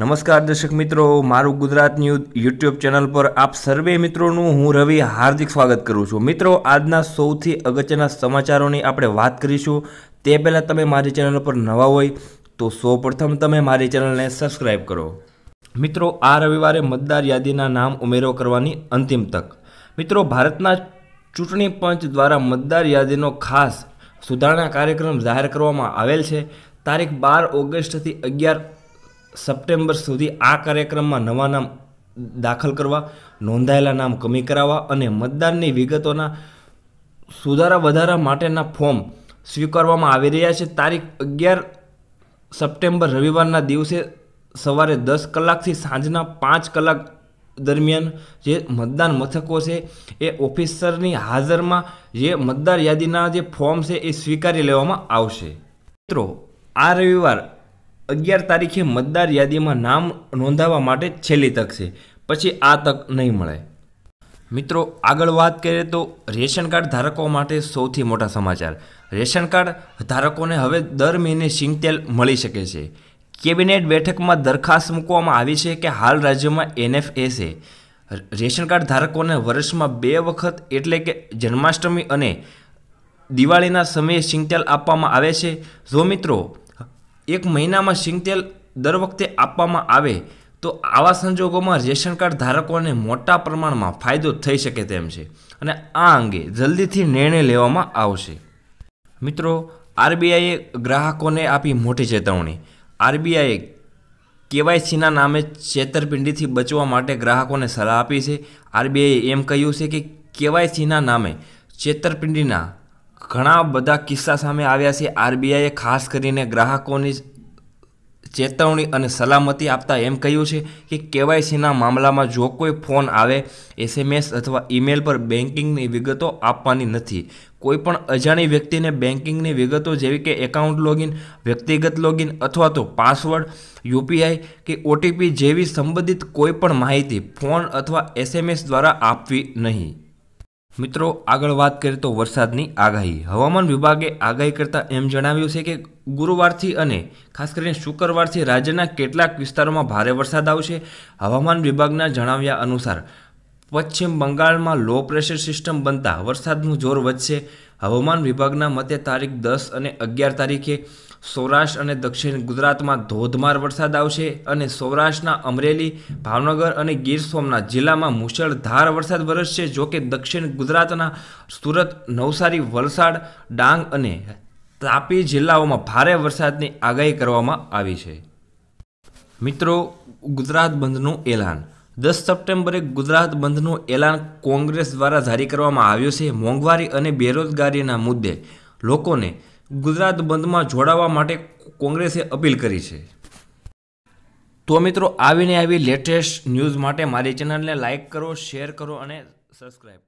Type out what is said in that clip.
નમસ્કાર દર્શક મિત્રો મારું ગુજરાત ન્યૂઝ યુટ્યુબ ચેનલ પર આપ સર્વે મિત્રોનું હું રવિ હાર્દિક સ્વાગત કરું છું મિત્રો આજના સૌથી અગત્યના સમાચારોની આપણે વાત કરીશું તે પહેલાં તમે મારી ચેનલ પર નવા હોય તો સૌપ્રથમ તમે મારી ચેનલને સબસ્ક્રાઈબ કરો મિત્રો આ રવિવારે મતદાર યાદીના નામ ઉમેરો કરવાની અંતિમ તક મિત્રો ભારતના ચૂંટણી પંચ દ્વારા મતદાર યાદીનો ખાસ સુધારણા કાર્યક્રમ જાહેર કરવામાં આવેલ છે તારીખ બાર ઓગસ્ટથી અગિયાર સપ્ટેમ્બર સુધી આ કાર્યક્રમમાં નવા નામ દાખલ કરવા નોંધાયેલા નામ કમી કરાવવા અને મતદાનની વિગતોના સુધારા વધારા માટેના ફોર્મ સ્વીકારવામાં આવી રહ્યા છે તારીખ અગિયાર સપ્ટેમ્બર રવિવારના દિવસે સવારે દસ કલાકથી સાંજના પાંચ કલાક દરમિયાન જે મતદાન મથકો છે એ ઓફિસરની હાજરમાં જે મતદાર યાદીના જે ફોર્મ છે એ સ્વીકારી લેવામાં આવશે મિત્રો આ રવિવાર અગિયાર તારીખે મતદાર યાદીમાં નામ નોંધાવા માટે છેલ્લી તક છે પછી આ તક નહીં મળે મિત્રો આગળ વાત કરીએ તો રેશન કાર્ડ ધારકો માટે સૌથી મોટા સમાચાર રેશન કાર્ડ ધારકોને હવે દર મહિને સિંગતેલ મળી શકે છે કેબિનેટ બેઠકમાં દરખાસ્ત મૂકવામાં આવી છે કે હાલ રાજ્યમાં એનએફએ છે રેશન કાર્ડ ધારકોને વર્ષમાં બે વખત એટલે કે જન્માષ્ટમી અને દિવાળીના સમયે સિંગતેલ આપવામાં આવે છે જો મિત્રો એક મહિનામાં સિંગતેલ દર વખતે આપવામાં આવે તો આવા સંજોગોમાં રેશન કાર્ડ ધારકોને મોટા પ્રમાણમાં ફાયદો થઈ શકે તેમ છે અને આ અંગે જલ્દીથી નિર્ણય લેવામાં આવશે મિત્રો આરબીઆઈએ ગ્રાહકોને આપી મોટી ચેતવણી આરબીઆઈએ કેવાયસીના નામે છેતરપિંડીથી બચવા માટે ગ્રાહકોને સલાહ આપી છે આરબીઆઈએ એમ કહ્યું છે કે કેવાયસીના નામે છેતરપિંડીના ઘણા બધા કિસ્સા સામે આવ્યા છે આરબીઆઈએ ખાસ કરીને ગ્રાહકોની ચેતવણી અને સલામતી આપતા એમ કહ્યું છે કે કેવાયસીના મામલામાં જો કોઈ ફોન આવે એસએમએસ અથવા ઈમેલ પર બેન્કિંગની વિગતો આપવાની નથી કોઈપણ અજાણી વ્યક્તિને બેન્કિંગની વિગતો જેવી કે એકાઉન્ટ લોગિન વ્યક્તિગત લોગિન અથવા તો પાસવર્ડ યુપીઆઈ કે ઓટીપી જેવી સંબંધિત કોઈપણ માહિતી ફોન અથવા એસએમએસ દ્વારા આપવી નહીં મિત્રો આગળ વાત કરીએ તો વરસાદની આગાહી હવામાન વિભાગે આગાહી કરતાં એમ જણાવ્યું છે કે ગુરુવારથી અને ખાસ કરીને શુક્રવારથી રાજ્યના કેટલાક વિસ્તારોમાં ભારે વરસાદ આવશે હવામાન વિભાગના જણાવ્યા અનુસાર પશ્ચિમ બંગાળમાં લો પ્રેશર સિસ્ટમ બનતા વરસાદનું જોર વધશે હવામાન વિભાગના મતે તારીખ દસ અને અગિયાર તારીખે સૌરાષ્ટ્ર અને દક્ષિણ ગુજરાતમાં ધોધમાર વરસાદ આવશે અને સૌરાષ્ટ્રના અમરેલી ભાવનગર અને ગીર સોમનાથ જિલ્લામાં મુશળધાર વરસાદ વરસશે જોકે દક્ષિણ ગુજરાતના સુરત નવસારી વલસાડ ડાંગ અને તાપી જિલ્લાઓમાં ભારે વરસાદની આગાહી કરવામાં આવી છે મિત્રો ગુજરાત બંધનું એલાન દસ સપ્ટેમ્બરે ગુજરાત બંધનું એલાન કોંગ્રેસ દ્વારા જારી કરવામાં આવ્યું છે મોંઘવારી અને બેરોજગારીના મુદ્દે લોકોને ગુજરાત બંધમાં જોડાવા માટે કોંગ્રેસે અપીલ કરી છે તો મિત્રો આવીને આવી લેટેસ્ટ ન્યૂઝ માટે મારી ચેનલને લાઇક કરો શેર કરો અને સબસ્ક્રાઈબ